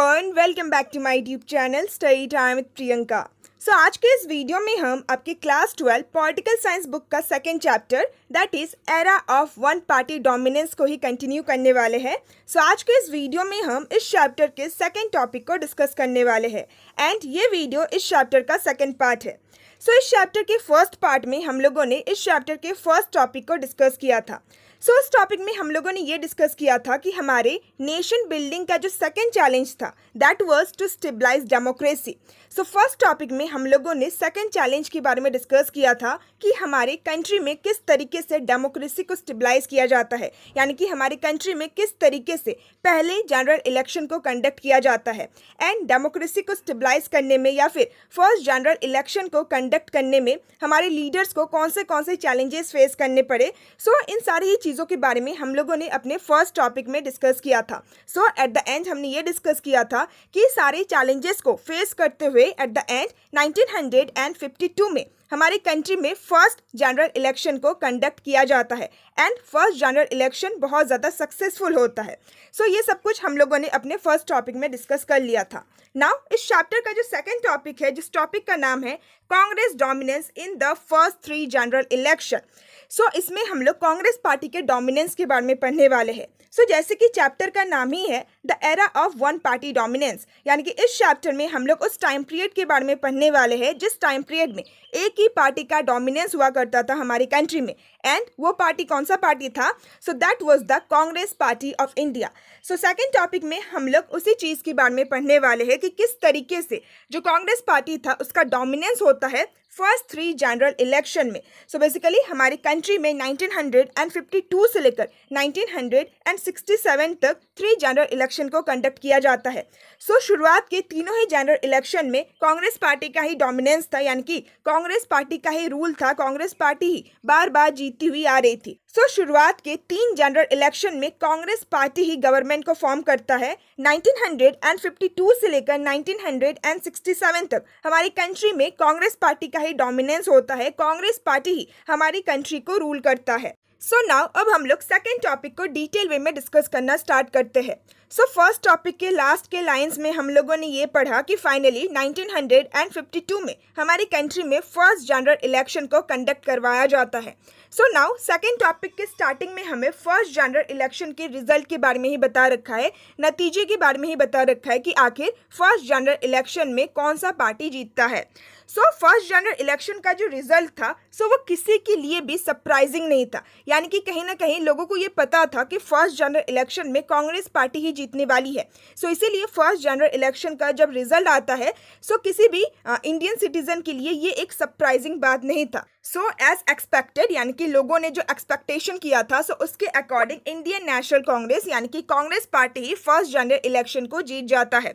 Everyone welcome back to my YouTube channel study time with Priyanka so आज के इस video में हम आपके class twelve political science book का second chapter that is era of one party dominance को ही कंटिन्यू करने वाले हैं सो so, आज के इस वीडियो में हम इस चैप्टर के सेकेंड टॉपिक को डिस्कस करने वाले हैं एंड ये वीडियो इस चैप्टर का सेकेंड पार्ट है सो so, इस चैप्टर के फर्स्ट पार्ट में हम लोगों ने इस चैप्टर के फर्स्ट टॉपिक को डिस्कस किया था सो so, इस टॉपिक में हम लोगों ने ये डिस्कस किया था कि हमारे नेशन बिल्डिंग का जो सेकेंड चैलेंज था that was to stabilise democracy so first topic में हम लोगों ने सेकंड चैलेंज के बारे में डिस्कस किया था कि हमारे कंट्री में किस तरीके से डेमोक्रेसी को स्टेबलाइज किया जाता है यानी कि हमारे कंट्री में किस तरीके से पहले जनरल इलेक्शन को कंडक्ट किया जाता है एंड डेमोक्रेसी को स्टेबलाइज करने में या फिर फर्स्ट जनरल इलेक्शन को कंडक्ट करने में हमारे लीडर्स को कौन से कौन से चैलेंजेस फेस करने पड़े सो so, इन सारी ही चीज़ों के बारे में हम लोगों ने अपने फर्स्ट टॉपिक में डिस्कस किया था सो एट द एंड हमने ये डिस्कस किया था कि सारे चैलेंजेस को फेस करते हुए एट द एंड 1952 में हमारे कंट्री में फर्स्ट जनरल इलेक्शन को कंडक्ट किया जाता है एंड फर्स्ट जनरल इलेक्शन बहुत ज़्यादा सक्सेसफुल होता है सो so, ये सब कुछ हम लोगों ने अपने फर्स्ट टॉपिक में डिस्कस कर लिया था नाउ इस चैप्टर का जो सेकंड टॉपिक है जिस टॉपिक का नाम है Congress dominance in the first three general election so so, इसमें हम लोग कांग्रेस पार्टी के डोमिनेंस के बारे में पढ़ने वाले हैं सो so, जैसे कि चैप्टर का नाम ही है the era of one party dominance यानी कि इस चैप्टर में हम लोग उस टाइम पीरियड के बारे में पढ़ने वाले हैं जिस टाइम पीरियड में एक ही पार्टी का डोमिनेंस हुआ करता था हमारी कंट्री में एंड वो पार्टी कौन सा पार्टी था so that was the Congress party of India so second topic में हम लोग उसी चीज़ के बारे में पढ़ने वाले हैं कि किस तरीके से जो कांग्रेस पार्टी था उसका डोमिनेंस होता है फर्स्ट थ्री जनरल इलेक्शन में सो so बेसिकली हमारी कंट्री में 1952 से लेकर 1967 तक थ्री जनरल इलेक्शन को कंडक्ट किया जाता है सो so, शुरुआत के तीनों ही जनरल इलेक्शन में कांग्रेस पार्टी का ही डोमिनेंस था यानी कि कांग्रेस पार्टी का ही रूल था कांग्रेस पार्टी ही बार बार जीतती हुई आ रही थी सो so, शुरुआत के तीन जनरल इलेक्शन में कांग्रेस पार्टी ही गवर्नमेंट को फॉर्म करता है 1952 से लेकर 1967 तक हमारी कंट्री में कांग्रेस पार्टी का ही डोमिनेंस होता है कांग्रेस पार्टी ही हमारी कंट्री को रूल करता है सो so नाउ अब हम लोग सेकेंड टॉपिक को डिटेल वे में डिस्कस करना स्टार्ट करते हैं सो फर्स्ट टॉपिक के लास्ट के लाइंस में हम लोगों ने ये पढ़ा कि फाइनली 1952 में हमारी कंट्री में फर्स्ट जनरल इलेक्शन को कंडक्ट करवाया जाता है सो नाउ सेकेंड टॉपिक के स्टार्टिंग में हमें फर्स्ट जनरल इलेक्शन के रिजल्ट के बारे में ही बता रखा है नतीजे के बारे में ही बता रखा है कि आखिर फर्स्ट जनरल इलेक्शन में कौन सा पार्टी जीतता है सो फर्स्ट जनरल इलेक्शन का जो रिजल्ट था सो so वो किसी के लिए भी सरप्राइजिंग नहीं था यानी कि कहीं ना कहीं लोगों को ये पता था कि फर्स्ट जनरल इलेक्शन में कांग्रेस पार्टी ही जीतने वाली है सो so इसीलिए फर्स्ट जनरल इलेक्शन का जब रिजल्ट आता है सो so किसी भी इंडियन सिटीजन के लिए ये एक सरप्राइजिंग बात नहीं था सो एज एक्सपेक्टेड यानी कि लोगों ने जो एक्सपेक्टेशन किया था सो उसके अकॉर्डिंग इंडियन नेशनल कांग्रेस यानी कि कांग्रेस पार्टी ही फर्स्ट जनरल इलेक्शन को जीत जाता है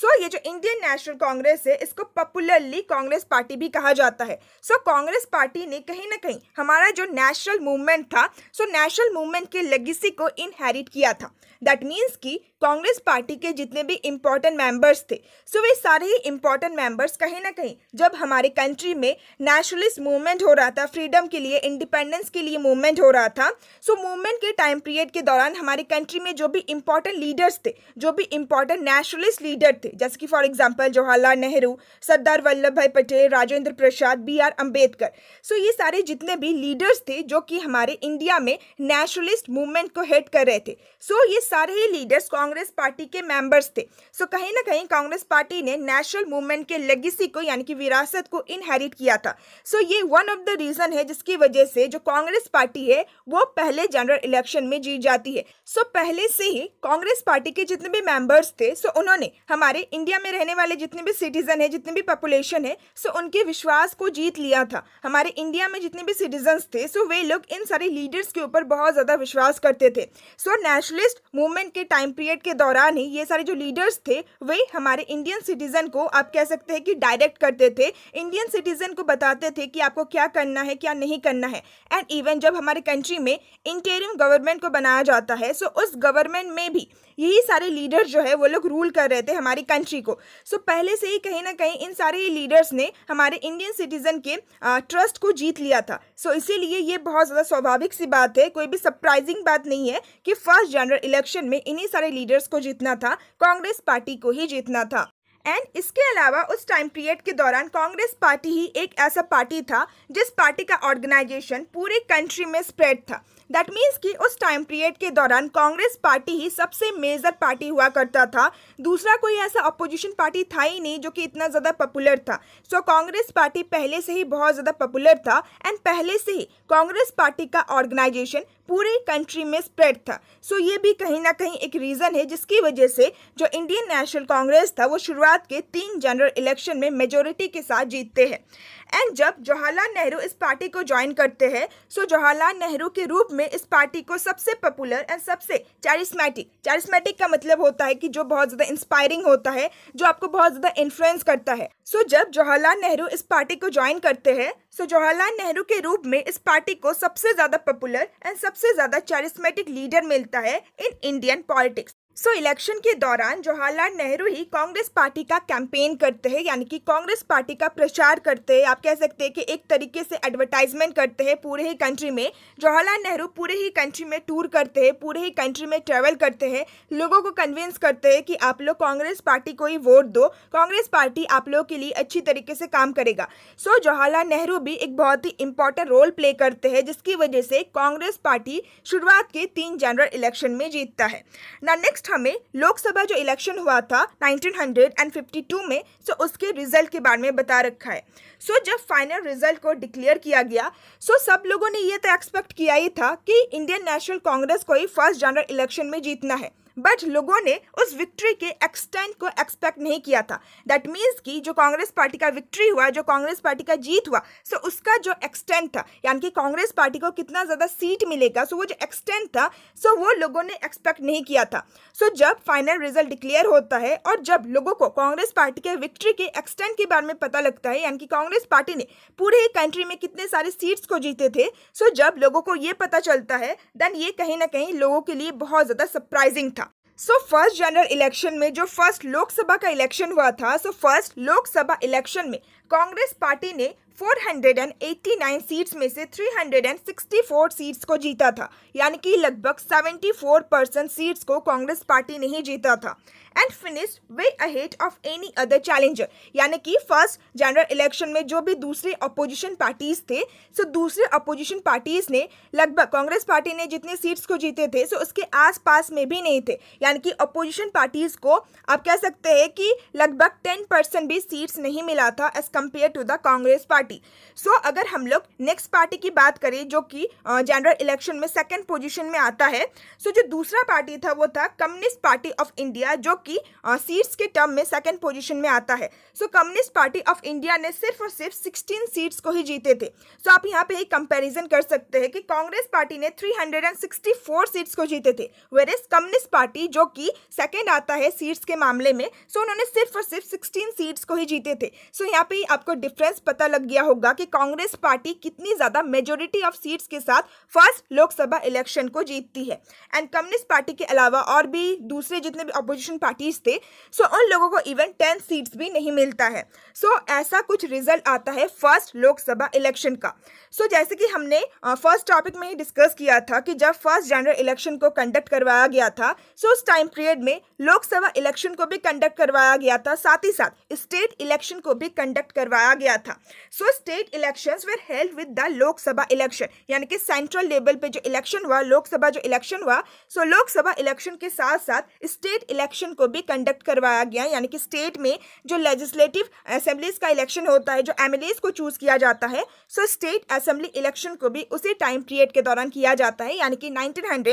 सो so, ये जो इंडियन नेशनल कांग्रेस है इसको पॉपुलरली कांग्रेस पार्टी भी कहा जाता है सो so, कांग्रेस पार्टी ने कहीं ना कहीं हमारा जो नेशनल मूवमेंट था सो नेशनल मूवमेंट के लेगेसी को इनहेरिट किया था दैट मीन्स कि कांग्रेस पार्टी के जितने भी इम्पोर्टेंट मेंबर्स थे सो so वे सारे ही इम्पोर्टेंट मेंबर्स कहीं ना कहीं जब हमारे कंट्री में नेशनलिस्ट मूवमेंट हो रहा था फ्रीडम के लिए इंडिपेंडेंस के लिए मूवमेंट हो रहा था सो so मूवमेंट के टाइम पीरियड के दौरान हमारे कंट्री में जो भी इम्पोर्टेंट लीडर्स थे जो भी इम्पोर्टेंट नेशनलिस्ट लीडर थे जैसे कि for example Jawaharlal Nehru Sardar Vallabh Bhai Patel Rajendra Prasad B R Ambedkar so ये सारे जितने भी लीडर्स थे जो कि हमारे इंडिया में नेशनलिस्ट मूवमेंट को हेड कर रहे थे सो so ये सारे ही लीडर्स कांग्रेस पार्टी के मेंबर्स थे सो so, कहीं ना कहीं कांग्रेस पार्टी ने नेशनल मूवमेंट के लेगेसी को यानी कि विरासत को इनहेरिट किया था सो so, ये वन ऑफ द रीज़न है जिसकी वजह से जो कांग्रेस पार्टी है वो पहले जनरल इलेक्शन में जीत जाती है सो so, पहले से ही कांग्रेस पार्टी के जितने भी मेंबर्स थे सो so उन्होंने हमारे इंडिया में रहने वाले जितने भी सिटीजन है जितने भी पॉपुलेशन है सो so उनके विश्वास को जीत लिया था हमारे इंडिया में जितने भी सिटीजन थे सो so वे लोग इन सारे लीडर्स के ऊपर बहुत ज़्यादा विश्वास करते थे सो so, नेशनलिस्ट मूवमेंट के टाइम पीरियड के दौरान ही ये सारे जो लीडर्स थे वे हमारे इंडियन सिटीजन को आप कह सकते हैं कि डायरेक्ट करते थे इंडियन सिटीजन को बताते थे कि आपको क्या करना है क्या नहीं करना है एंड इवन जब हमारे कंट्री में इंटेरियम गवर्नमेंट को बनाया जाता है सो so उस गवर्नमेंट में भी यही सारे लीडर्स जो है वो लोग रूल कर रहे थे हमारी कंट्री को सो so, पहले से ही कहीं ना कहीं इन सारे लीडर्स ने हमारे इंडियन सिटीजन के ट्रस्ट को जीत लिया था सो so, इसीलिए ये बहुत ज़्यादा स्वाभाविक सी बात है कोई भी सरप्राइजिंग बात नहीं है कि फर्स्ट जनरल इलेक्शन में इन्हीं सारे लीडर्स को जीतना था कांग्रेस पार्टी को ही जीतना था एंड इसके अलावा उस टाइम पीरियड के दौरान कांग्रेस पार्टी ही एक ऐसा पार्टी था जिस पार्टी का ऑर्गेनाइजेशन पूरे कंट्री में स्प्रेड था दैट मीन्स कि उस टाइम पीरियड के दौरान कांग्रेस पार्टी ही सबसे मेजर पार्टी हुआ करता था दूसरा कोई ऐसा अपोजिशन पार्टी था ही नहीं जो कि इतना ज़्यादा पॉपुलर था सो कांग्रेस पार्टी पहले से ही बहुत ज़्यादा पॉपुलर था एंड पहले से ही कांग्रेस पार्टी का ऑर्गेनाइजेशन पूरी कंट्री में स्प्रेड था सो ये भी कहीं ना कहीं एक रीज़न है जिसकी वजह से जो इंडियन नेशनल कांग्रेस था वो शुरुआत के तीन जनरल इलेक्शन में मेजोरिटी के साथ जीतते हैं एंड जब जवाहरलाल नेहरू इस पार्टी को ज्वाइन करते हैं सो जवाहरलाल नेहरू के रूप में इस पार्टी को सबसे पॉपुलर एंड सबसे चैरिस्मैटिक चैरिस्मेटिक का मतलब होता है कि जो बहुत ज़्यादा इंस्पायरिंग होता है जो आपको बहुत ज़्यादा इन्फ्लुएंस करता है सो so, जब जवाहरलाल नेहरू इस पार्टी को ज्वाइन करते हैं सो so, जवाहरलाल नेहरू के रूप में इस पार्टी को सबसे ज़्यादा पॉपुलर एंड सबसे सबसे ज्यादा चरिस्मेटिक लीडर मिलता है in Indian politics so so, election के दौरान जवाहरलाल नेहरू ही कांग्रेस पार्टी का कैंपेन करते हैं यानी कि कांग्रेस पार्टी का प्रचार करते हैं आप कह सकते हैं कि एक तरीके से एडवर्टाइजमेंट करते हैं पूरे ही कंट्री में जवाहरलाल नेहरू पूरे ही कंट्री में टूर करते हैं पूरे ही कंट्री में ट्रैवल करते हैं लोगों को कन्विंस करते हैं कि आप लोग कांग्रेस पार्टी को ही वोट दो कांग्रेस पार्टी आप लोगों के लिए अच्छी तरीके से काम करेगा सो so, जवाहरलाल नेहरू भी एक बहुत ही इंपॉर्टेंट रोल प्ले करते हैं जिसकी वजह से कांग्रेस पार्टी शुरुआत के तीन जनरल इलेक्शन में जीतता है ना नेक्स्ट नेक्स्ट हमें लोकसभा जो इलेक्शन हुआ था 1952 में सो उसके रिजल्ट के बारे में बता रखा है सो जब फाइनल रिजल्ट को डिक्लेयर किया गया सो सब लोगों ने ये तो एक्सपेक्ट किया ही था कि इंडियन नेशनल कांग्रेस को ही फर्स्ट जनरल इलेक्शन में जीतना है बट लोगों ने उस विक्ट्री के एक्सटेंट को एक्सपेक्ट नहीं किया था दैट मीन्स कि जो कांग्रेस पार्टी का विक्ट्री हुआ जो कांग्रेस पार्टी का जीत हुआ सो so उसका जो एक्सटेंट था यानी कि कांग्रेस पार्टी को कितना ज़्यादा सीट मिलेगा सो so वो जो एक्सटेंट था सो so वो लोगों ने एक्सपेक्ट नहीं किया था सो so जब फाइनल रिजल्ट डिक्लेयर होता है और जब लोगों को कांग्रेस पार्टी के विक्ट्री के एक्सटेंट के बारे में पता लगता है यानी कि कांग्रेस पार्टी ने पूरे कंट्री में कितने सारे सीट्स को जीते थे सो so जब लोगों को ये पता चलता है देन ये कहीं ना कहीं लोगों के लिए बहुत ज़्यादा सरप्राइजिंग था सो फर्स्ट जनरल इलेक्शन में जो फर्स्ट लोकसभा का इलेक्शन हुआ था सो फर्स्ट लोकसभा इलेक्शन में कांग्रेस पार्टी ने 489 सीट्स में से 364 सीट्स को जीता था यानी कि लगभग 74 परसेंट सीट्स को कांग्रेस पार्टी ने ही जीता था and finish way ahead of any other challenger यानी कि फर्स्ट जनरल इलेक्शन में जो भी दूसरे अपोजिशन पार्टीज थे सो दूसरे अपोजिशन पार्टीज ने लगभग कांग्रेस पार्टी ने जितने सीट्स को जीते थे सो उसके आसपास में भी नहीं थे यानी कि अपोजिशन पार्टीज को आप कह सकते हैं कि लगभग टेन परसेंट भी सीट्स नहीं मिला था as compare to the Congress party so अगर हम लोग नेक्स्ट पार्टी की बात करें जो कि जनरल इलेक्शन में सेकेंड पोजिशन में आता है सो so, जो दूसरा पार्टी था वो था कम्युनिस्ट पार्टी ऑफ इंडिया जो कि सीट्स के टर्म में सेकेंड पोजिशन में आता है so Communist party of India ने सिर्फ और सिर्फ सिक्सटीन सीट्स को ही जीते थे सो so, आप यहाँ पे ही कंपेरिजन कर सकते हैं कि कांग्रेस पार्टी ने three hundred and sixty four seats को जीते थे वेर इज कम्युनिस्ट पार्टी जो कि सेकेंड आता है सीट्स के मामले में सो so, उन्होंने सिर्फ और सिर्फ सिक्सटीन सीट्स को ही जीते थे सो so, यहाँ पे आपको डिफरेंस पता लग गया होगा कि कांग्रेस पार्टी कितनी ज़्यादा मेजोरिटी ऑफ सीट्स के साथ फर्स्ट लोकसभा इलेक्शन को जीतती है एंड कम्युनिस्ट पार्टी के अलावा और भी दूसरे जितने भी अपोजिशन पार्टीज थे सो so उन लोगों को इवन टेन सीट्स भी नहीं मिलता है सो so ऐसा कुछ रिजल्ट आता है फर्स्ट लोकसभा इलेक्शन का सो so जैसे कि हमने फर्स्ट टॉपिक में ही डिस्कस किया था कि जब फर्स्ट जनरल इलेक्शन को कंडक्ट करवाया गया था सो so उस टाइम पीरियड में लोकसभा इलेक्शन को भी कंडक्ट करवाया गया था साथ ही साथ स्टेट इलेक्शन को भी कंडक्ट कंडक्ट करवाया गया था so state election were held with the Lok Sabha election यानी कि सेंट्रल लेवल पे जो इलेक्शन हुआ लोकसभा जो इलेक्शन हुआ सो so लोकसभा इलेक्शन के साथ साथ स्टेट इलेक्शन को भी कंडक्ट करवाया गया यानी कि स्टेट में जो लेजिस्लेटिव असेंबलीज का इलेक्शन होता है जो एम को चूज किया जाता है सो स्टेट असेंबली इलेक्शन को भी उसी टाइम पीरियड के दौरान किया जाता है यानी कि नाइनटीन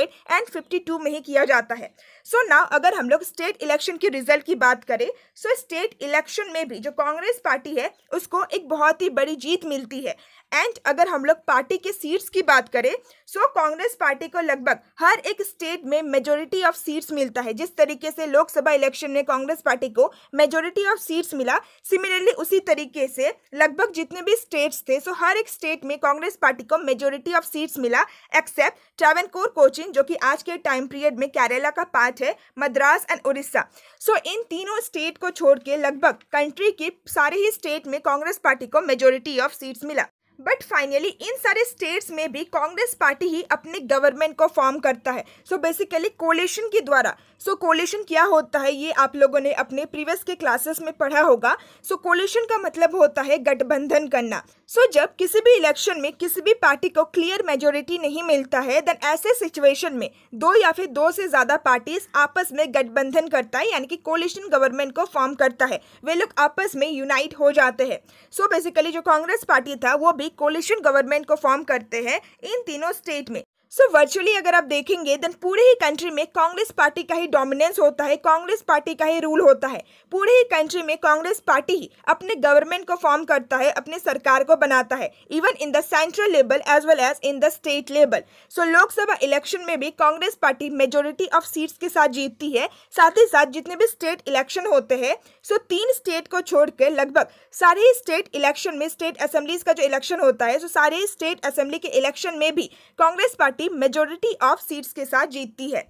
में ही किया जाता है सो so ना अगर हम लोग स्टेट इलेक्शन की रिजल्ट की बात करें सो स्टेट इलेक्शन में भी जो कांग्रेस पार्टी है उसको एक बहुत ही बड़ी जीत मिलती है एंड अगर हम लोग पार्टी के सीट्स की बात करें सो कांग्रेस पार्टी को लगभग हर एक स्टेट में मेजोरिटी ऑफ सीट्स मिलता है जिस तरीके से लोकसभा इलेक्शन में कांग्रेस पार्टी को मेजोरिटी ऑफ सीट्स मिला सिमिलरली उसी तरीके से लगभग जितने भी स्टेट्स थे सो हर एक स्टेट में कांग्रेस पार्टी को मेजोरिटी ऑफ सीट्स मिला एक्सेप्ट कोर कोचिन जो कि आज के टाइम पीरियड में केरला का पार्ट है मद्रास एंड उड़ीसा सो इन तीनों स्टेट को छोड़ के लगभग कंट्री के सारे ही स्टेट में कांग्रेस पार्टी को मेजोरिटी ऑफ सीट्स मिला बट फाइनली इन सारे स्टेट्स में भी कांग्रेस पार्टी ही अपने गवर्नमेंट को फॉर्म करता है सो बेसिकली कोलेशन के द्वारा सो कोलेशन क्या होता है ये आप लोगों ने अपने प्रीवियस के क्लासेस में पढ़ा होगा सो so, कोलेशन का मतलब होता है गठबंधन करना सो so, जब किसी भी इलेक्शन में किसी भी पार्टी को क्लियर मेजोरिटी नहीं मिलता है देन ऐसे सिचुएशन में दो या फिर दो से ज़्यादा पार्टीज आपस में गठबंधन करता है यानी कि कोलेशन गवर्नमेंट को फॉर्म करता है वे लोग आपस में यूनाइट हो जाते हैं सो बेसिकली जो कांग्रेस पार्टी था वो भी एक कोलिशन गवर्नमेंट को फॉर्म करते हैं इन तीनों स्टेट में सो so, वर्चुअली अगर आप देखेंगे देन पूरे ही कंट्री में कांग्रेस पार्टी का ही डोमिनेंस होता है कांग्रेस पार्टी का ही रूल होता है पूरे ही कंट्री में कांग्रेस पार्टी ही अपने गवर्नमेंट को फॉर्म करता है अपने सरकार को बनाता है even in the central level as well as in the state level so Lok Sabha election में भी Congress party majority of seats के साथ जीतती है साथ ही साथ जितने भी स्टेट इलेक्शन होते हैं सो so, तीन स्टेट को छोड़कर लगभग सारे ही स्टेट इलेक्शन में स्टेट असेंबलीज का जो इलेक्शन होता है सो so, सारे स्टेट असेंबली के इलेक्शन में भी Congress party party majority of seats के साथ जीतती है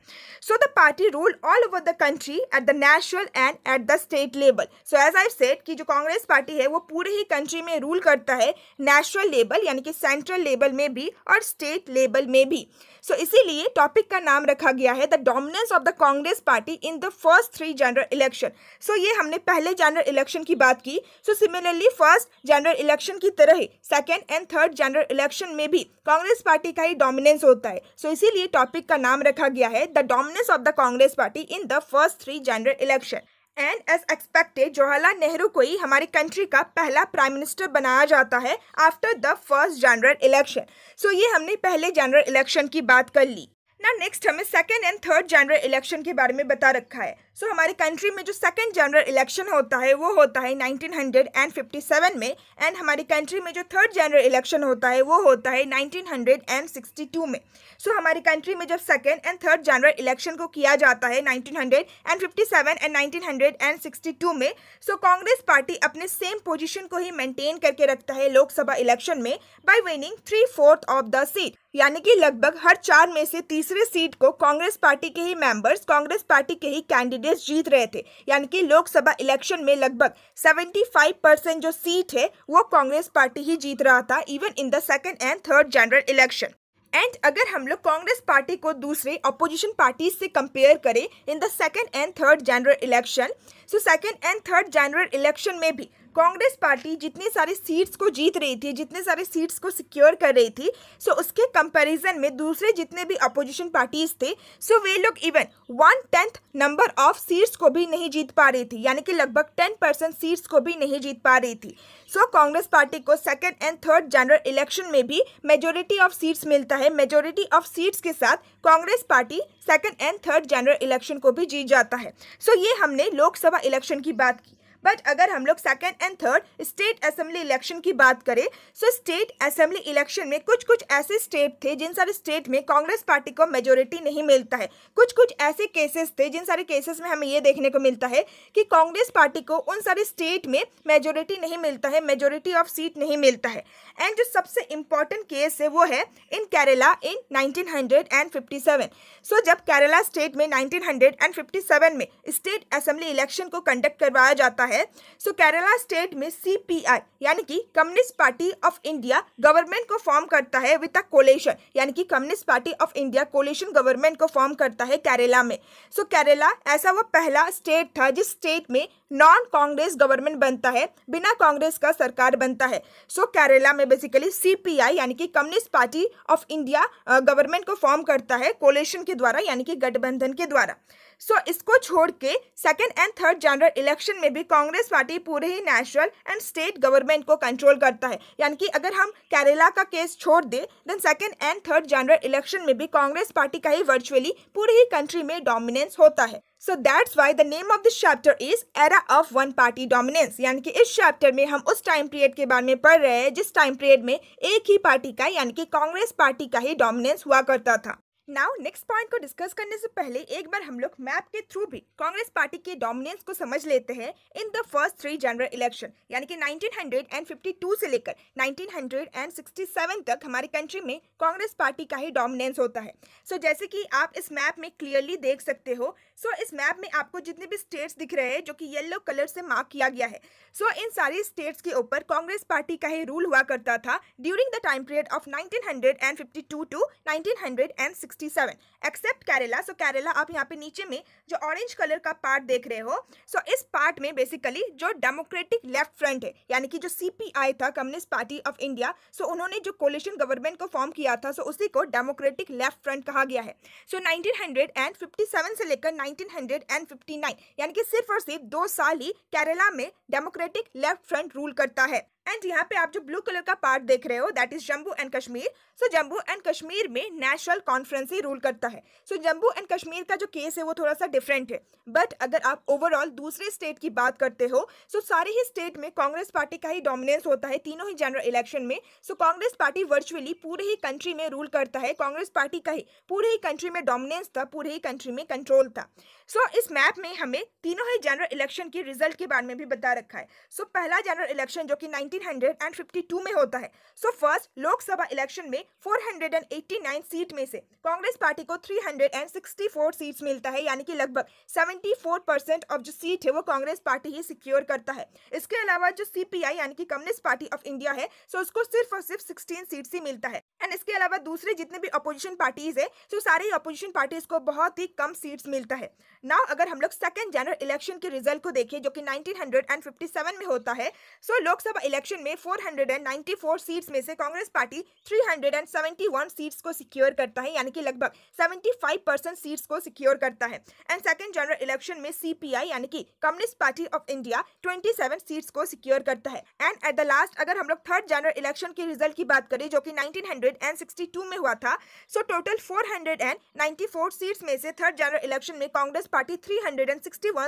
so the party rule all over the country at the national and at the state level so as I said कि जो कांग्रेस पार्टी है वो पूरे ही कंट्री में रूल करता है नेशनल लेवल यानी कि सेंट्रल लेवल में भी और स्टेट लेवल में भी सो so, इसीलिए टॉपिक का नाम रखा गया है the dominance of the Congress party in the first three general election so ये हमने पहले जनरल इलेक्शन की बात की so similarly first general election की तरह ही second and third general election में भी कांग्रेस पार्टी का ही डोमिनेंस होता होता है सो so इसीलिए टॉपिक का नाम रखा गया है the dominance of the Congress party in the first three general election and as expected Jawaharlal Nehru को ही हमारी कंट्री का पहला प्राइम मिनिस्टर बनाया जाता है after the first general election so ये हमने पहले जनरल इलेक्शन की बात कर ली ना नेक्स्ट हमें second and third general election के बारे में बता रखा है सो so, हमारी कंट्री में जो सेकेंड जनरल इलेक्शन होता है वो होता है 1957 में एंड हमारी कंट्री में जो थर्ड जनरल इलेक्शन होता है वो होता है 1962 में सो so, हमारी कंट्री में जब second and third general election को किया जाता है 1957 एंड 1962 में सो so, कांग्रेस पार्टी अपने सेम पोजिशन को ही मेंटेन करके रखता है लोकसभा इलेक्शन में by winning three fourth of the seat यानी कि लगभग हर चार में से तीसरे सीट को कांग्रेस पार्टी के ही मेंबर्स कांग्रेस पार्टी के ही कैंडिडेट प्रदेश जीत रहे थे यानी कि लोकसभा इलेक्शन में लगभग 75 परसेंट जो सीट है वो कांग्रेस पार्टी ही जीत रहा था even in the second and third general election and अगर हम लोग कांग्रेस पार्टी को दूसरे अपोजिशन पार्टी से कंपेयर करें in the second and third general election so second and third general election में भी कांग्रेस पार्टी जितनी सारी सीट्स को जीत रही थी जितने सारे सीट्स को सिक्योर कर रही थी सो उसके कंपैरिजन में दूसरे जितने भी अपोजिशन पार्टीज थे सो वे लोग even one tenth number of seats को भी नहीं जीत पा रही थी यानी कि लगभग टेन परसेंट सीट्स को भी नहीं जीत पा रही थी सो कांग्रेस पार्टी को second and third general election में भी मेजोरिटी ऑफ सीट्स मिलता है मेजोरिटी ऑफ सीट्स के साथ Congress party second and third general election को भी जीत जाता है सो so, ये हमने लोकसभा इलेक्शन की बात की बट अगर हम लोग second and third state assembly election की बात करें सो स्टेट असेंबली इलेक्शन में कुछ कुछ ऐसे स्टेट थे जिन सारे स्टेट में कांग्रेस पार्टी को मेजोरिटी नहीं मिलता है कुछ कुछ ऐसे केसेस थे जिन सारे केसेस में हमें ये देखने को मिलता है कि कांग्रेस पार्टी को उन सारे स्टेट में मेजोरिटी नहीं मिलता है मेजोरिटी ऑफ सीट नहीं मिलता है एंड जो सबसे इंपॉर्टेंट केस है वो है in Kerala in nineteen so so, जब केरला स्टेट में नाइनटीन में स्टेट असेंबली इलेक्शन को कंडक्ट करवाया जाता है है सो केरला स्टेट में सीपीआई यानी कि communist party of India government को फॉर्म करता है विद अ कोलेशन यानी कि communist party of India coalition government को फॉर्म करता है केरला में सो so, केरला ऐसा वो पहला स्टेट था जिस स्टेट में नॉन कांग्रेस गवर्नमेंट बनता है बिना कांग्रेस का सरकार बनता है सो so, केरला में बेसिकली सीपीआई यानी कि communist party of India government को फॉर्म करता है कोलेशन के द्वारा यानी कि गठबंधन के द्वारा सो so, इसको छोड़ के second and third general election में भी कांग्रेस पार्टी पूरे ही नेशनल एंड स्टेट गवर्नमेंट को कंट्रोल करता है यानी कि अगर हम केरला का केस छोड़ दें then second and third general election में भी कांग्रेस पार्टी का ही वर्चुअली पूरे ही कंट्री में डोमिनेंस होता है so that's why the name of this chapter is era of one party dominance यानी कि इस चैप्टर में हम उस टाइम पीरियड के बारे में पढ़ रहे हैं जिस टाइम पीरियड में एक ही पार्टी का यानी कि कांग्रेस पार्टी का ही डोमिनेंस हुआ करता था नाउ नेक्स्ट पॉइंट को डिस्कस करने से पहले एक बार हम लोग मैप के थ्रू भी कांग्रेस पार्टी के डोमिनेंस को समझ लेते हैं in the first three general election यानी कि 1952 से लेकर 1967 तक हमारी कंट्री में कांग्रेस पार्टी का ही डोमिनेंस होता है सो so, जैसे कि आप इस मैप में क्लियरली देख सकते हो सो so, इस मैप में आपको जितने भी स्टेट्स दिख रहे हैं जो कि येलो कलर से मार्क किया गया है सो so, इन सारी स्टेट्स के ऊपर कांग्रेस पार्टी का ही रूल हुआ करता था during the time period of nineteen to nineteen 67 except Kerala so Kerala आप यहाँ पे नीचे में जो ऑरेंज कलर का पार्ट देख रहे हो सो so इस पार्ट में बेसिकली जो डेमोक्रेटिक लेफ्ट फ्रंट है यानी कि जो सीपीआई था communist party of India so so उन्होंने जो कोलिशन गवर्नमेंट को फॉर्म किया था सो so उसी को डेमोक्रेटिक लेफ्ट फ्रंट कहा गया है सो so 1957 से लेकर 1959 यानी कि सिर्फ और सिर्फ दो साल ही केरला में डेमोक्रेटिक लेफ्ट फ्रंट रूल करता है एंड यहाँ पे आप जो ब्लू कलर का पार्ट देख रहे हो that is Jammu and Kashmir so Jammu and Kashmir में नेशनल कॉन्फ्रेंस ही रूल करता है सो जम्मू एंड कश्मीर का जो केस है वो थोड़ा सा डिफरेंट है बट अगर आप ओवरऑल दूसरे स्टेट की बात करते हो सो so सारे ही स्टेट में कांग्रेस पार्टी का ही डोमिनेंस होता है तीनों ही जनरल इलेक्शन में so so, Congress party virtually पूरे ही कंट्री में रूल करता है कांग्रेस पार्टी का ही पूरे ही कंट्री में डोमिनेंस था पूरे ही कंट्री में कंट्रोल था सो so, इस मैप में हमें तीनों ही जनरल इलेक्शन के रिजल्ट के बारे में भी बता रखा है सो so, पहला जनरल इलेक्शन जो कि नाइन 1952 में होता है सो फर्स्ट लोकसभा इलेक्शन में 489 सीट में से कांग्रेस पार्टी को 364 सीट्स मिलता है यानी कि लगभग 74 परसेंट ऑफ जो सीट है वो कांग्रेस पार्टी ही सिक्योर करता है इसके अलावा जो सीपीआई यानी कि कम्युनिस्ट पार्टी ऑफ इंडिया है सो उसको सिर्फ और सिर्फ सिक्सटीन सीट्स ही मिलता है एंड इसके अलावा दूसरे जितने भी अपोजिशन पार्टीज है सो so सारी अपोजिशन पार्टीज को बहुत ही कम सीट्स मिलता है नाउ अगर हम लोग सेकेंड जनरल इलेक्शन के रिजल्ट को देखें जो कि 1957 में होता है so so Lok Sabha election election में 494 सीट्स में से कांग्रेस पार्टी 371 सीट्स को सिक्योर करता है यानी कि लगभग 75 परसेंट सीट्स को सिक्योर करता है एंड सेकेंड जनरल इलेक्शन में सीपीआई यानी कि communist party of India 27 seats को सिक्योर करता है एंड एट द लास्ट अगर हम लोग थर्ड जनरल इलेक्शन के रिजल्ट की बात करें जो कि नाइनटीन में हुआ था सो टोटल फोर सीट्स में से थर्ड जनरल इलेक्शन में कांग्रेस पार्टी थ्री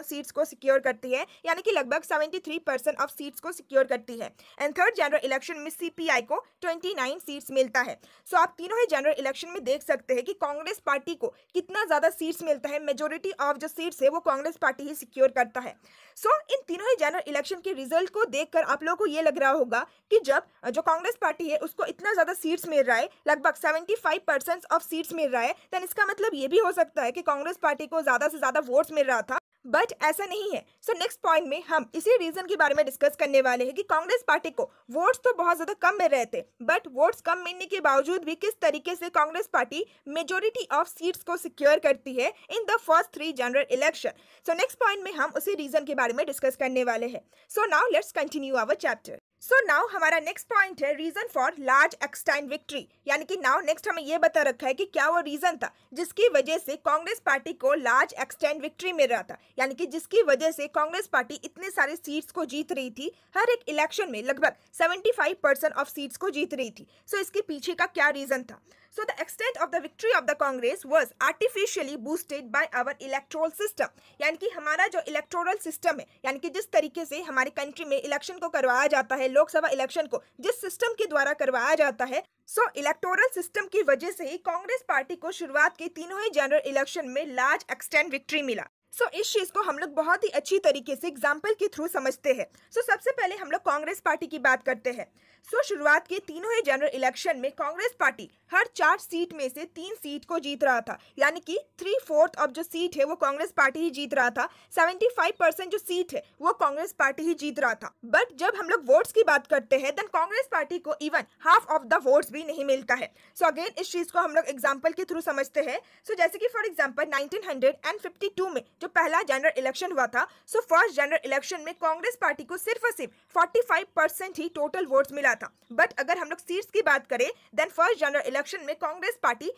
सीट्स को सिक्योर करती है यानी कि लगभग सेवेंटी परसेंट ऑफ सीट्स को सिक्योर करती है एंड थर्ड जनरल इलेक्शन में सीपीआई को 29 सीट्स मिलता है सो so, आप तीनों ही जनरल इलेक्शन में देख सकते हैं कि कांग्रेस पार्टी को कितना ज़्यादा सीट्स मिलता है मेजोरिटी ऑफ जो सीट्स है वो कांग्रेस पार्टी ही सिक्योर करता है सो so, इन तीनों ही जनरल इलेक्शन के रिजल्ट को देख आप लोगों को ये लग रहा होगा कि जब जो कांग्रेस पार्टी है उसको इतना ज़्यादा सीट्स मिल रहा है लगभग सेवेंटी ऑफ सीट्स मिल रहा है देन इसका मतलब ये भी हो सकता है कि कांग्रेस पार्टी को ज़्यादा से ज़्यादा वोट्स मिल रहा था बट ऐसा नहीं है सो नेक्स्ट पॉइंट में हम इसी रीज़न के बारे में डिस्कस करने वाले हैं कि कांग्रेस पार्टी को वोट्स तो बहुत ज़्यादा कम मिल रहे थे बट वोट्स कम मिलने के बावजूद भी किस तरीके से Congress party majority of seats को सिक्योर करती है in the first three general election so next point में हम उसी रीज़न के बारे में डिस्कस करने वाले हैं so now let's continue our chapter so so now हमारा नेक्स्ट पॉइंट है reason for large extent victory यानी कि नाउ नेक्स्ट हमें यह बता रखा है कि क्या वो रीजन था जिसकी वजह से कांग्रेस पार्टी को लार्ज एक्सटाइन विक्ट्री मिल रहा था यानी कि जिसकी वजह से कांग्रेस पार्टी इतने सारे सीट्स को जीत रही थी हर एक इलेक्शन में लगभग seventy five percent of seats को जीत रही थी सो so इसके पीछे का क्या रीजन था so the extent of the victory of the Congress was artificially boosted by our electoral system. यानी कि हमारा जो इलेक्टोरल सिस्टम है यानी कि जिस तरीके से हमारे कंट्री में इलेक्शन को करवाया जाता है लोकसभा इलेक्शन को जिस सिस्टम के द्वारा करवाया जाता है सो इलेक्टोरल सिस्टम की वजह से ही कांग्रेस पार्टी को शुरुआत के तीनों ही जनरल इलेक्शन में लार्ज एक्सटेंट विक्ट्री मिला सो so, इस चीज़ को हम लोग बहुत ही अच्छी तरीके से एग्जाम्पल के थ्रू समझते हैं सो so, सबसे पहले हम लोग कांग्रेस पार्टी की बात करते हैं सो so, शुरुआत के तीनों ही जनरल इलेक्शन में कांग्रेस पार्टी हर चार सीट में से तीन सीट को जीत रहा था यानी कि थ्री फोर्थ ऑफ जो सीट है वो कांग्रेस पार्टी ही जीत रहा था सेवेंटी फाइव परसेंट जो सीट है वो कांग्रेस पार्टी ही जीत रहा था बट जब हम लोग वोट्स की बात करते हैं देन कांग्रेस पार्टी को even half of the votes भी नहीं मिलता है सो so, अगेन इस चीज़ को हम लोग एग्जाम्पल के थ्रू समझते हैं सो so, जैसे कि फॉर एग्जाम्पल नाइनटीन में जो पहला जनरल इलेक्शन हुआ था सो फर्स्ट जनरल इलेक्शन में कांग्रेस पार्टी को सिर्फ और सिर्फ फाइव परसेंट ही टोटल वोट मिला था बट अगर हम लोग सीट्स की बात करें देन फर्स्ट जनरल इलेक्शन में कांग्रेस पार्टी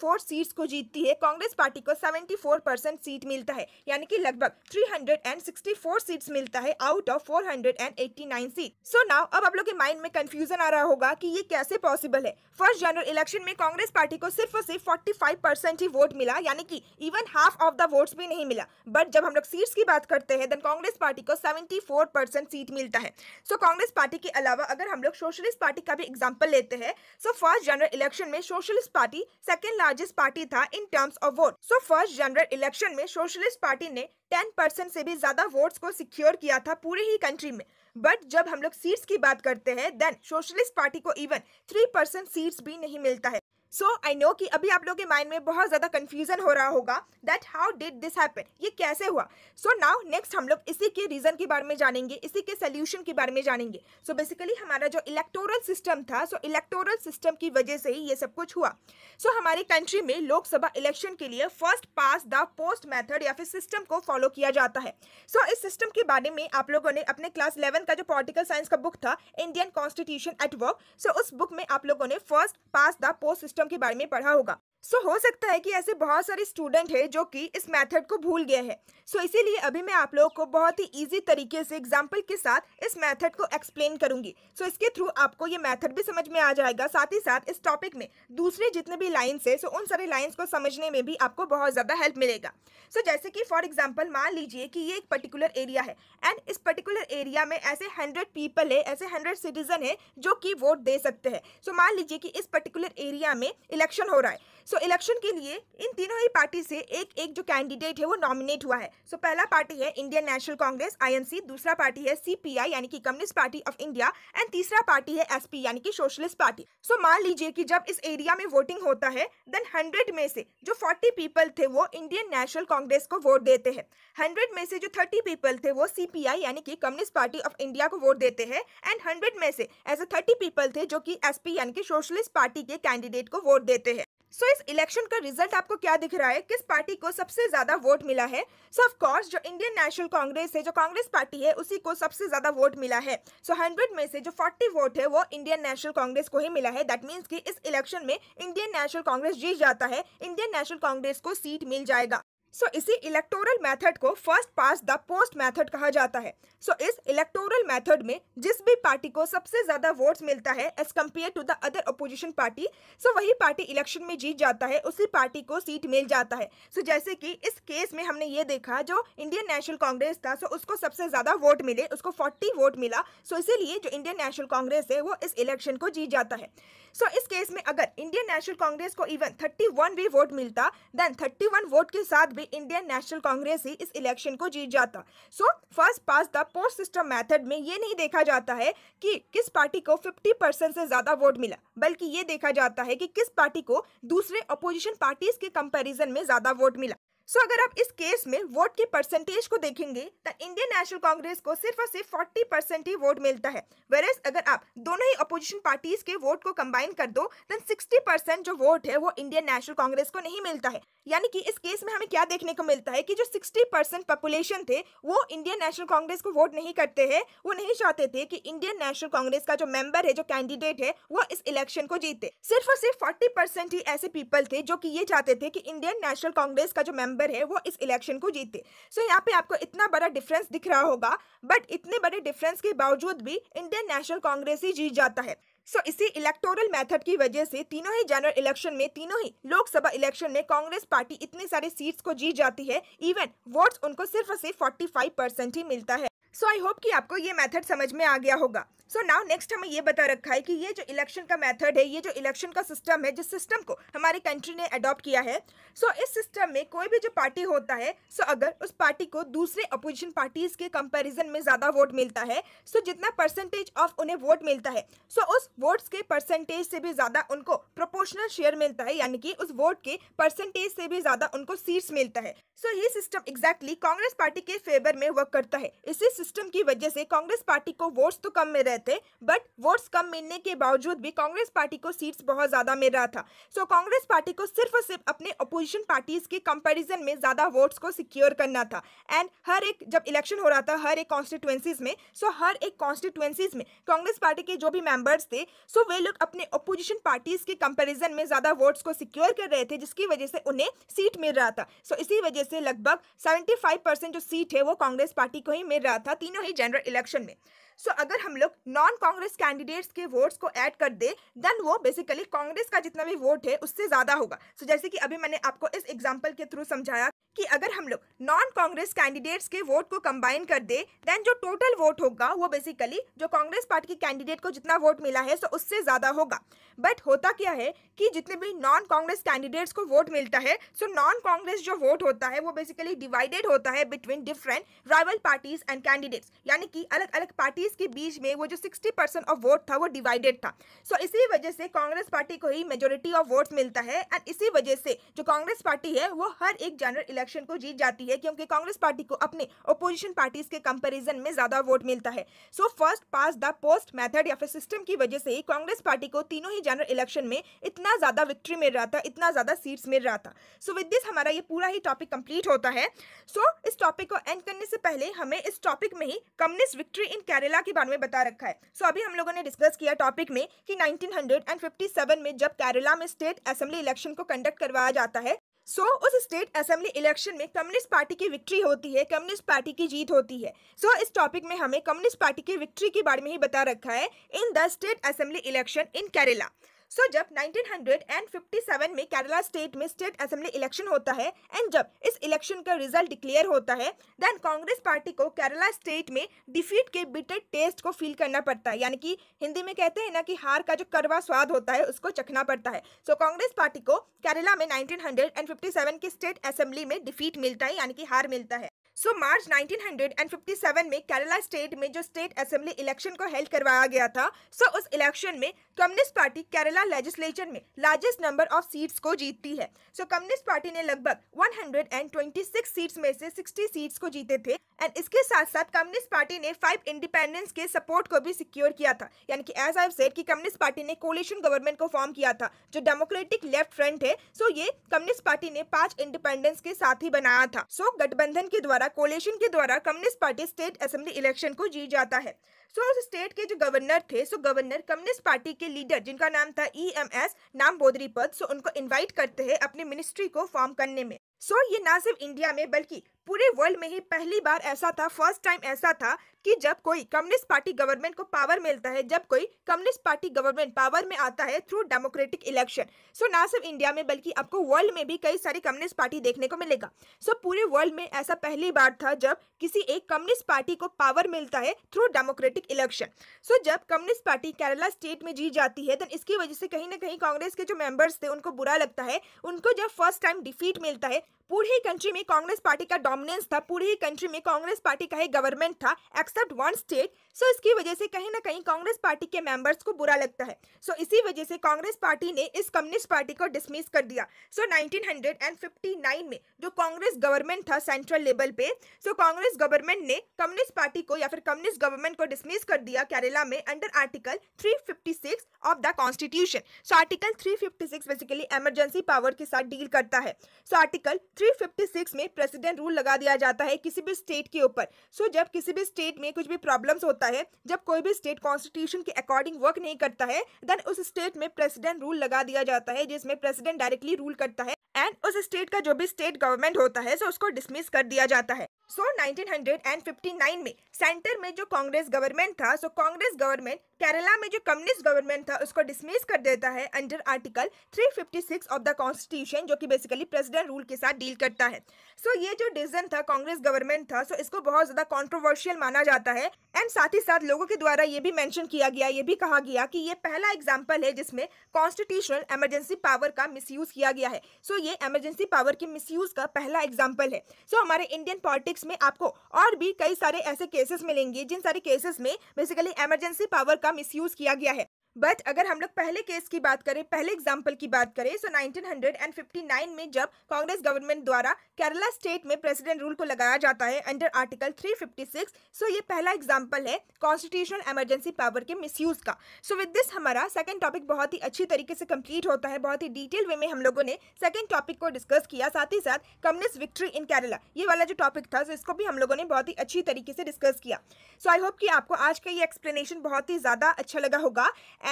फोर सीट्स को जीतती है कांग्रेस पार्टी को फोर परसेंट सीट मिलता है यानी कि लगभग फोर सीट्स मिलता है out of nine seat so now अब आप लोग के माइंड में कंफ्यूजन आ रहा होगा कि ये कैसे पॉसिबल है फर्स्ट जनरल इलेक्शन में कांग्रेस पार्टी को सिर्फ और सिर्फ फोर्टी ही वोट मिला यानी कि even half of the votes भी नहीं मिला बट जब हम लोग सीट्स की बात करते हैं देन कांग्रेस पार्टी को 74 परसेंट सीट मिलता है सो so, कांग्रेस पार्टी के अलावा अगर हम लोग सोशलिस्ट पार्टी का भी एग्जाम्पल लेते हैं सो फर्स्ट जनरल इलेक्शन में socialist party second largest party था in terms of vote so first general election में सोशलिस्ट पार्टी ने टेन परसेंट से भी ज्यादा वोट्स को सिक्योर किया था पूरे ही कंट्री में बट जब हम लोग सीट्स की बात करते हैं देन सोशलिस्ट पार्टी को इवन थ्री परसेंट सीट्स भी नहीं मिलता है सो आई नो कि अभी आप लोगों के माइंड में बहुत ज़्यादा कन्फ्यूजन हो रहा होगा that how did this happen ये कैसे हुआ सो नाउ नेक्स्ट हम लोग इसी के रीज़न के बारे में जानेंगे इसी के सोल्यूशन के बारे में जानेंगे सो so बेसिकली हमारा जो इलेक्टोरल सिस्टम था सो इलेक्टोरल सिस्टम की वजह से ही ये सब कुछ हुआ सो so, हमारी कंट्री में लोकसभा इलेक्शन के लिए first past the post method या फिर सिस्टम को फॉलो किया जाता है सो so, इस सिस्टम के बारे में आप लोगों ने अपने क्लास इलेवन का जो पॉलिटिकल साइंस का बुक था Indian constitution at work so उस बुक में आप लोगों ने first past the post system system के बारे में पढ़ा होगा सो so, हो सकता है कि ऐसे बहुत सारे स्टूडेंट हैं जो कि इस मेथड को भूल गए हैं सो so, इसीलिए अभी मैं आप लोगों को बहुत ही इजी तरीके से एग्जांपल के साथ इस मेथड को एक्सप्लेन करूंगी सो so, इसके थ्रू आपको ये मेथड भी समझ में आ जाएगा साथ ही साथ इस टॉपिक में दूसरे जितने भी लाइन्स है सो so, उन सारे लाइन्स को समझने में भी आपको बहुत ज़्यादा हेल्प मिलेगा सो so, जैसे कि फॉर एग्जाम्पल मान लीजिए कि ये एक पर्टिकुलर एरिया है एंड इस पर्टिकुलर एरिया में ऐसे हंड्रेड पीपल है ऐसे हंड्रेड सिटीजन है जो कि वोट दे सकते हैं सो so, मान लीजिए कि इस पर्टिकुलर एरिया में इलेक्शन हो रहा है सो so, इलेक्शन के लिए इन तीनों ही पार्टी से एक एक जो कैंडिडेट है वो नॉमिनेट हुआ है सो so, पहला पार्टी है इंडियन नेशनल कांग्रेस आईएनसी दूसरा पार्टी है सीपीआई यानी कि communist party of India and तीसरा पार्टी है एसपी यानी कि सोशलिस्ट पार्टी सो so, मान लीजिए कि जब इस एरिया में वोटिंग होता है देन हंड्रेड में से जो फोर्टी पीपल थे वो इंडियन नेशनल कांग्रेस को वोट देते हैं हंड्रेड में से जो थर्टी पीपल थे वो सीपीआई यानी कि कम्युनिस्ट पार्टी ऑफ इंडिया को वोट देते हैं एंड हंड्रेड में से ऐसे थर्टी पीपल थे जो कि एसपी यानी कि सोशलिस्ट पार्टी के कैंडिडेट को वोट देते हैं सो so, इस इलेक्शन का रिजल्ट आपको क्या दिख रहा है किस पार्टी को सबसे ज्यादा वोट मिला है सो ऑफ कोर्स जो इंडियन नेशनल कांग्रेस है जो कांग्रेस पार्टी है उसी को सबसे ज्यादा वोट मिला है सो so, हंड्रेड में से जो फोर्टी वोट है वो इंडियन नेशनल कांग्रेस को ही मिला है दैट मीन्स कि इस इलेक्शन में इंडियन नेशनल कांग्रेस जीत जाता है इंडियन नेशनल कांग्रेस को सीट मिल जाएगा सो so, इसी इलेक्टोरल मेथड को first past the post method कहा जाता है सो so, इस इलेक्टोरल मेथड में जिस भी पार्टी को सबसे ज्यादा वोट्स मिलता है as compare to the other opposition party so वही पार्टी इलेक्शन में जीत जाता है उसी पार्टी को सीट मिल जाता है सो so, जैसे कि इस केस में हमने ये देखा जो इंडियन नेशनल कांग्रेस था सो so उसको सबसे ज्यादा वोट मिले उसको फोर्टी वोट मिला सो so, इसीलिए जो इंडियन नेशनल कांग्रेस है वो इस इलेक्शन को जीत जाता है सो so, इस केस में अगर इंडियन नेशनल कांग्रेस को इवन थर्टी भी वोट मिलता देन थर्टी वोट के साथ भी इंडियन नेशनल कांग्रेस ही इस इलेक्शन को जीत जाता so first past the post system method में ये नहीं देखा जाता है कि किस पार्टी को 50 परसेंट से ज़्यादा वोट मिला बल्कि ये देखा जाता है कि किस पार्टी को दूसरे अपोजिशन पार्टीज के कंपेरिजन में ज़्यादा वोट मिला सो so, अगर आप इस केस में वोट की परसेंटेज को देखेंगे तो इंडियन नेशनल कांग्रेस को सिर्फ और सिर्फ फोर्टी परसेंट ही वोट मिलता है वेरस अगर आप दोनों ही अपोजिशन पार्टीज के वोट को कंबाइन कर दो देन सिक्सटी परसेंट जो वोट है वो इंडियन नेशनल कांग्रेस को नहीं मिलता है यानी कि इस केस में हमें क्या देखने को मिलता है कि जो सिक्सटी परसेंट पॉपुलेशन थे वो इंडियन नेशनल कांग्रेस को वोट नहीं करते हैं वो नहीं चाहते थे कि इंडियन नेशनल कांग्रेस का जो मेंबर है जो कैंडिडेट है वो इस इलेक्शन को जीते सिर्फ और सिर्फ फोर्टी परसेंट ही ऐसे पीपल थे जो कि ये चाहते थे कि इंडियन नेशनल कांग्रेस का जो मेंबर मेंबर है वो इस इलेक्शन को जीते सो so, यहाँ पे आपको इतना बड़ा डिफरेंस दिख रहा होगा बट इतने बड़े डिफरेंस के बावजूद भी इंडियन नेशनल कांग्रेस ही जीत जाता है सो so, इसी इलेक्टोरल मेथड की वजह से तीनों ही जनरल इलेक्शन में तीनों ही लोकसभा इलेक्शन में कांग्रेस पार्टी इतने सारे सीट्स को जीत जाती है इवन वोट्स उनको सिर्फ और सिर्फ फाइव परसेंट ही मिलता है सो आई होप कि आपको ये मेथड समझ में आ गया होगा सो नाउ नेक्स्ट हमें ये बता रखा है कि ये जो इलेक्शन का मेथड है ये जो इलेक्शन का सिस्टम है जिस सिस्टम को हमारी कंट्री ने अडॉप्ट किया है सो so, इस सिस्टम में कोई भी जो पार्टी होता है सो so अगर उस पार्टी को दूसरे अपोजिशन पार्टीज के कंपैरिजन में ज़्यादा वोट मिलता है सो so जितना परसेंटेज ऑफ उन्हें वोट मिलता है सो so उस वोट्स के परसेंटेज से भी ज़्यादा उनको प्रोपोर्शनल शेयर मिलता है यानी कि उस वोट के परसेंटेज से भी ज़्यादा उनको सीट्स मिलता है सो so, ये सिस्टम एग्जैक्टली कांग्रेस पार्टी के फेवर में वर्क करता है इसी सिस्टम की वजह से कांग्रेस पार्टी को वोट्स तो कम मिल रहे थे बट वोट्स कम मिलने के बावजूद भी कांग्रेस पार्टी को सीट्स बहुत ज़्यादा मिल रहा था सो so, कांग्रेस पार्टी को सिर्फ और सिर्फ अपने अपोजिशन पार्टीज के कंपैरिजन में ज़्यादा वोट्स को सिक्योर करना था एंड हर एक जब इलेक्शन हो रहा था हर एक कॉन्स्टिट्युएंसीज में सो so हर एक कॉन्स्टिट्युएंसीज में कांग्रेस पार्टी के जो भी मेम्बर्स थे सो so वे लोग अपने अपोजिशन पार्टीज के कंपेरिजन में ज़्यादा वोट्स को सिक्योर कर रहे थे जिसकी वजह से उन्हें सीट मिल रहा था सो so, इसी वजह से लगभग सेवेंटी जो सीट है वो कांग्रेस पार्टी को ही मिल रहा था था तीनों ही जनरल इलेक्शन में सो so, अगर हम लोग नॉन कांग्रेस कैंडिडेट्स के वोट्स को ऐड कर दे देन वो बेसिकली कांग्रेस का जितना भी वोट है उससे ज़्यादा होगा सो so, जैसे कि अभी मैंने आपको इस एग्जाम्पल के थ्रू समझाया कि अगर हम लोग नॉन कांग्रेस कैंडिडेट्स के वोट को कंबाइन कर दे देन जो टोटल वोट होगा वो बेसिकली जो कांग्रेस पार्टी के कैंडिडेट को जितना वोट मिला है सो तो उससे ज़्यादा होगा बट होता क्या है कि जितने भी नॉन कांग्रेस कैंडिडेट्स को वोट मिलता है सो नॉन कांग्रेस जो वोट होता है वो बेसिकली डिवाइडेड होता है between different rival parties and candidates यानी कि अलग अलग पार्टीज के बीच में वो जो सिक्सटी परसेंट ऑफ वोट था वो डिवाइडेड था सो so, इसी वजह से कांग्रेस पार्टी को ही मेजोरिटी ऑफ वोट मिलता है एंड इसी वजह से जो कांग्रेस पार्टी है वो हर एक जनरल इलेक्शन को जीत जाती है क्योंकि कांग्रेस पार्टी को अपने ओपोजिशन पार्टीज के कंपैरिजन में ज्यादा वोट मिलता है so first past the post method या फिर सिस्टम की वजह से ही कांग्रेस पार्टी को तीनों ही जनरल इलेक्शन में इतना ज्यादा विक्ट्री मिल रहा था इतना ज्यादा सीट्स मिल रहा था सो विद दिस हमारा ये पूरा ही टॉपिक कंप्लीट होता है सो so, इस टॉपिक को एंड करने से पहले हमें इस टॉपिक में ही कम्युनिस्ट विक्ट्री इन केरला के बारे में बता रखा है सो so, अभी हम लोगों ने डिस्कस किया टॉपिक में कि 1957 में जब केरला में स्टेट असेंबली इलेक्शन को कंडक्ट करवाया जाता है सो so, उस स्टेट असेंबली इलेक्शन में कम्युनिस्ट पार्टी की विक्ट्री होती है कम्युनिस्ट पार्टी की जीत होती है सो so, इस टॉपिक में हमें कम्युनिस्ट पार्टी की विक्ट्री के बारे में ही बता रखा है in the state assembly election in Kerala so जब 1957 में केरला स्टेट में स्टेट असेंबली इलेक्शन होता है एंड जब इस इलेक्शन का रिजल्ट डिक्लेयर होता है देन कांग्रेस पार्टी को केरला स्टेट में डिफीट के बिटर टेस्ट को फील करना पड़ता है यानी कि हिंदी में कहते हैं ना कि हार का जो करवा स्वाद होता है उसको चखना पड़ता है सो so, कांग्रेस पार्टी को केरला में नाइनटीन के स्टेट असेंबली में डिफीट मिलता है यानी कि हार मिलता है सो मार्च 1957 में केरला स्टेट में जो स्टेट असेंबली इलेक्शन को हेल्ड करवाया गया था सो so उस इलेक्शन में कम्युनिस्ट पार्टी केरला लेजिस्लेचर में लार्जेस्ट नंबर ऑफ सीट्स को जीतती है सो so, कम्युनिस्ट पार्टी ने लगभग 126 सीट्स में से 60 सीट्स को जीते थे एंड इसके साथ साथ कम्युनिस्ट पार्टी ने फाइव इंडिपेंडेंस के सपोर्ट को भी सिक्योर किया था यानी कि एज आई सेड कि कम्युनिस्ट पार्टी ने कोलिशन गवर्नमेंट को फॉर्म किया था जो डेमोक्रेटिक लेफ्ट फ्रंट है सो so ये कम्युनिस्ट पार्टी ने पांच इंडिपेंडेंस के साथ ही बनाया था सो so, गठबंधन के द्वारा कोलेशन के द्वारा communist party state assembly election को जीत जाता है सो so, उस स्टेट के जो गवर्नर थे so so governor communist party के लीडर जिनका नाम था ई एम एस नाम बोधरी पद सो so उनको इनवाइट करते हैं अपनी मिनिस्ट्री को फॉर्म करने में सो so, ये ना सिर्फ इंडिया में बल्कि पूरे वर्ल्ड में ही पहली बार ऐसा था फर्स्ट टाइम ऐसा था कि जब कोई कम्युनिस्ट पार्टी गवर्नमेंट को पावर मिलता है जब कोई कम्युनिस्ट पार्टी गवर्नमेंट पावर में आता है थ्रू डेमोक्रेटिक इलेक्शन सो ना सिर्फ इंडिया में बल्कि आपको वर्ल्ड में भी कई सारी कम्युनिस्ट पार्टी देखने को मिलेगा सो so, पूरे वर्ल्ड में ऐसा पहली बार था जब किसी एक कम्युनिस्ट पार्टी को पावर मिलता है थ्रू डेमोक्रेटिक इलेक्शन सो जब कम्युनिस्ट पार्टी केरला स्टेट में जीत जाती है तो इसकी वजह से कहीं ना कहीं कांग्रेस के जो मेंबर्स थे उनको बुरा लगता है उनको जब फर्स्ट टाइम डिफीट मिलता है पूरी कंट्री में कांग्रेस पार्टी का डोमिनेंस था पूरी कंट्री में कांग्रेस पार्टी का ही गवर्नमेंट था एक्सेप्ट वन स्टेट सो इसकी वजह से कहीं ना कहीं कांग्रेस पार्टी के मेंबर्स को बुरा लगता है सो so, इसी वजह से कांग्रेस पार्टी ने इस कम्युनिस्ट पार्टी को डिसमिस कर दिया सो so, 1959 में जो कांग्रेस गवर्नमेंट था सेंट्रल लेवल पे सो so, कांग्रेस गवर्नमेंट ने कम्युनिस्ट पार्टी को या फिर कम्युनिस्ट गवर्नमेंट को डिसमिस कर दिया केरला में under article three of the constitution so article three basically emergency power के साथ डील करता है सो so, आर्टिकल 356 में प्रेसिडेंट रूल लगा दिया जाता है किसी भी स्टेट के ऊपर सो so, जब किसी भी स्टेट में कुछ भी प्रॉब्लम्स होता है जब कोई भी स्टेट कॉन्स्टिट्यूशन के अकॉर्डिंग वर्क नहीं करता है देन उस स्टेट में प्रेसिडेंट रूल लगा दिया जाता है जिसमें प्रेसिडेंट डायरेक्टली रूल करता है एंड उस स्टेट का जो भी स्टेट गवर्नमेंट होता है सो so उसको डिसमिस कर दिया जाता है सो so, 1959 में सेंटर में जो कांग्रेस गवर्नमेंट था सो कांग्रेस गवर्नमेंट केरला में जो कम्युनिस्ट गवर्नमेंट था उसको डिसमिस कर देता है under article 356 of the constitution जो कि बेसिकली प्रेसिडेंट रूल के साथ डील करता है सो so, ये जो डिसीजन था कांग्रेस गवर्नमेंट था सो so इसको बहुत ज़्यादा कॉन्ट्रोवर्शियल माना जाता है एंड साथ ही साथ लोगों के द्वारा ये भी मैंशन किया गया ये भी कहा गया कि ये पहला एग्जाम्पल है जिसमें कॉन्स्टिट्यूशनल एमरजेंसी पावर का मिस किया गया है सो so, ये एमरजेंसी पावर के मिसयूज़ का पहला एग्जाम्पल है सो so, हमारे इंडियन पॉलिटिक्स टॉपिक्स में आपको और भी कई सारे ऐसे केसेस मिलेंगे जिन सारे केसेस में बेसिकली इमरजेंसी पावर का मिसयूज किया गया है बट अगर हम लोग पहले केस की बात करें पहले एग्जाम्पल की बात करें सो so 1959 में जब कांग्रेस गवर्नमेंट द्वारा केरला स्टेट में प्रेसिडेंट रूल को लगाया जाता है अंडर आर्टिकल 356 सो so ये पहला एग्जाम्पल है कॉन्स्टिट्यूशनल एमरजेंसी पावर के मिसयूज़ का सो विद दिस हमारा सेकेंड टॉपिक बहुत ही अच्छी तरीके से कंप्लीट होता है बहुत ही डिटेल वे में हम लोगों ने सेकेंड टॉपिक को डिस्कस किया साथ ही साथ कम्युनिस्ट विक्ट्री इन केरला ये वाला जो टॉपिक था सो इसको भी हम लोगों ने बहुत ही अच्छी तरीके से डिस्कस किया सो आई होप कि आपको आज का ये एक्सप्लेनेशन बहुत ही ज़्यादा अच्छा लगा होगा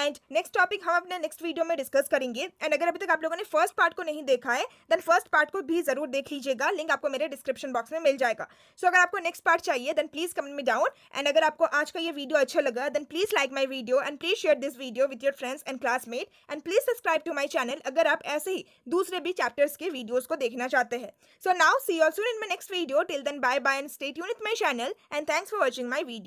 एंड नेक्स्ट टॉपिक हम अपने नेक्स्ट वीडियो में डिस्कस करेंगे एंड अगर अभी तक आप लोगों ने फर्स्ट पार्ट को नहीं देखा है देन फर्स्ट पार्ट को भी जरूर देख लीजिएगा लिंक आपको मेरे डिस्क्रिप्शन बॉक्स में मिल जाएगा सो so, अगर आपको नेक्स्ट पार्ट चाहिए देन प्लीज कमेंट में डाउन एंड अगर आपको आज का ये वीडियो अच्छा लगा then please like my video and please share this video with your friends and classmate and please subscribe to my channel अगर आप ऐसे ही दूसरे भी चैप्टर्स के वीडियोज को देखना चाहते हैं so now see all soon in my next video till then bye bye and stay with my channel and thanks for watching my video